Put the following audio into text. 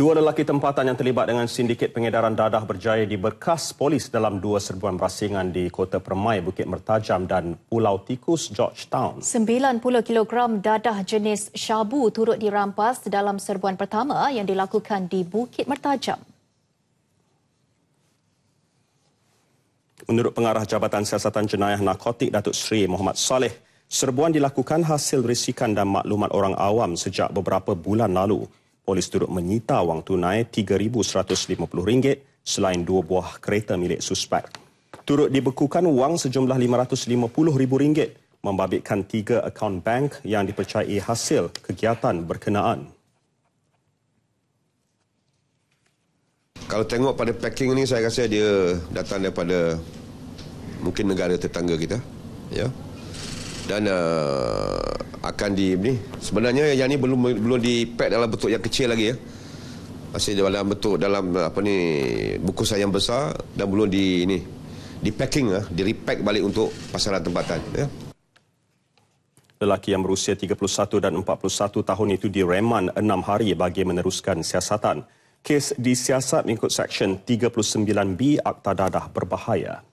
Dua lelaki tempatan yang terlibat dengan sindiket pengedaran dadah berjaya di bekas polis dalam dua serbuan berasingan di Kota Permai, Bukit Mertajam dan Pulau Tikus, Georgetown. 90 kilogram dadah jenis syabu turut dirampas dalam serbuan pertama yang dilakukan di Bukit Mertajam. Menurut pengarah Jabatan Siasatan Jenayah Narkotik Datuk Seri Muhammad Saleh, serbuan dilakukan hasil risikan dan maklumat orang awam sejak beberapa bulan lalu. Polis turut menyita wang tunai RM3,150 selain dua buah kereta milik suspek. Turut dibekukan wang sejumlah RM550,000 membabitkan tiga akaun bank yang dipercayai hasil kegiatan berkenaan. Kalau tengok pada packing ini, saya rasa dia datang daripada mungkin negara tetangga kita ya. Dan uh, akan di ni. Sebenarnya yang ni belum belum di pack dalam bentuk yang kecil lagi ya. Masih dalam bentuk dalam apa ni buku saya yang besar dan belum di ini di packing ya, di repack balik untuk pasaran tempatan ya. Lelaki yang berusia 31 dan 41 tahun itu direman 6 hari bagi meneruskan siasatan. Kes disiasat mengikut Seksyen 39B Akta Dadah Berbahaya.